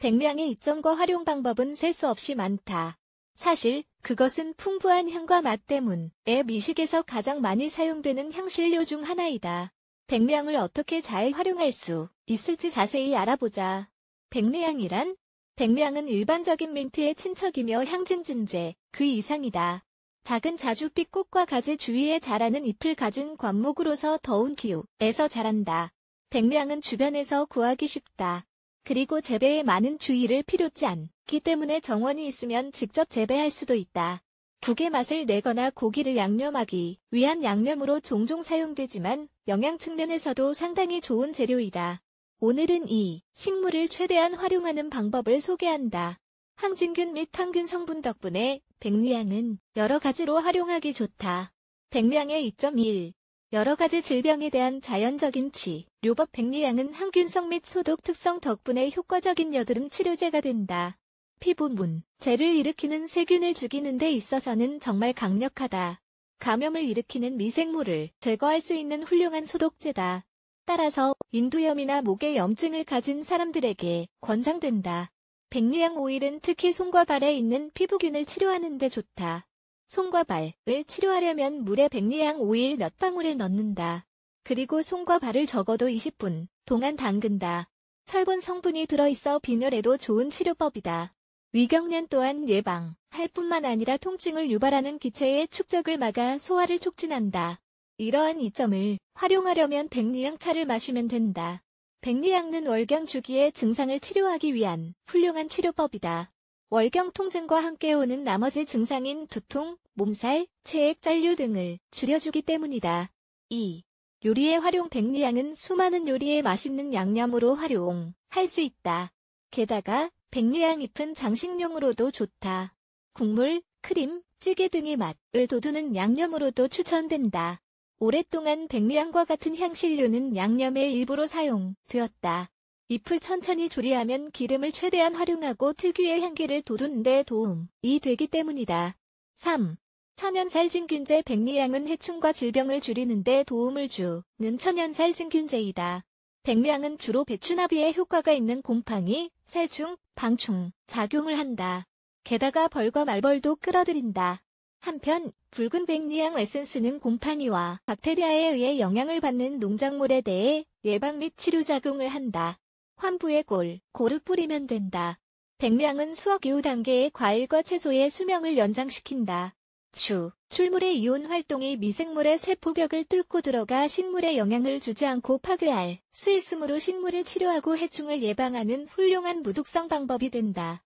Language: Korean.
백량의 이점과 활용 방법은 셀 수 없이 많다. 사실 그것은 풍부한 향과 맛 때문에 미식에서 가장 많이 사용되는 향신료 중 하나이다. 백량을 어떻게 잘 활용할 수 있을지 자세히 알아보자. 백량이란? 백량은 일반적인 민트의 친척이며 향진 진제, 그 이상이다. 작은 자줏빛 꽃과 가지 주위에 자라는 잎을 가진 관목으로서 더운 기후에서 자란다. 백량은 주변에서 구하기 쉽다. 그리고 재배에 많은 주의를 필요치 않기 때문에 정원이 있으면 직접 재배할 수도 있다. 국의 맛을 내거나 고기를 양념하기 위한 양념으로 종종 사용되지만 영양 측면에서도 상당히 좋은 재료이다. 오늘은 이 식물을 최대한 활용하는 방법을 소개한다. 항진균 및 항균 성분 덕분에 백리향은 여러 가지로 활용하기 좋다. 백리향의 2.1 여러 가지 질병에 대한 자연적인 치료법 백리향은 항균성 및 소독 특성 덕분에 효과적인 여드름 치료제가 된다. 피부문, 재를 일으키는 세균을 죽이는 데 있어서는 정말 강력하다. 감염을 일으키는 미생물을 제거할 수 있는 훌륭한 소독제다. 따라서 인두염이나 목에 염증을 가진 사람들에게 권장된다. 백리향 오일은 특히 손과 발에 있는 피부균을 치료하는 데 좋다. 손과 발을 치료하려면 물에 백리향 오일 몇 방울을 넣는다. 그리고 손과 발을 적어도 20분 동안 담근다. 철분 성분이 들어있어 빈혈에도 좋은 치료법이다. 위경련 또한 예방, 할 뿐만 아니라 통증을 유발하는 기체의 축적을 막아 소화를 촉진한다. 이러한 이점을 활용하려면 백리향 차를 마시면 된다. 백리향은 월경 주기의 증상을 치료하기 위한 훌륭한 치료법이다. 월경통증과 함께 오는 나머지 증상인 두통, 몸살, 체액 잔류 등을 줄여주기 때문이다. 2. 요리의 활용 백리향은 수많은 요리에 맛있는 양념으로 활용할 수 있다. 게다가 백리향 잎은 장식용으로도 좋다. 국물, 크림, 찌개 등의 맛을 돋우는 양념으로도 추천된다. 오랫동안 백리향과 같은 향신료는 양념의 일부로 사용되었다. 잎을 천천히 조리하면 기름을 최대한 활용하고 특유의 향기를 돋우는 데 도움이 되기 때문이다. 3. 천연살 진균제 백리향은 해충과 질병을 줄이는 데 도움을 주는 천연살 진균제이다. 백리향은 주로 배추나비에 효과가 있는 곰팡이, 살충, 방충 작용을 한다. 게다가 벌과 말벌도 끌어들인다. 한편 붉은 백리향 에센스는 곰팡이와 박테리아에 의해 영향을 받는 농작물에 대해 예방 및 치료 작용을 한다. 환부의 골, 고루 뿌리면 된다. 백량은 수억 이후 단계의 과일과 채소의 수명을 연장시킨다. 추, 출물의 이온 활동이 미생물의 세포벽을 뚫고 들어가 식물에 영향을 주지 않고 파괴할 수 있으므로 식물을 치료하고 해충을 예방하는 훌륭한 무독성 방법이 된다.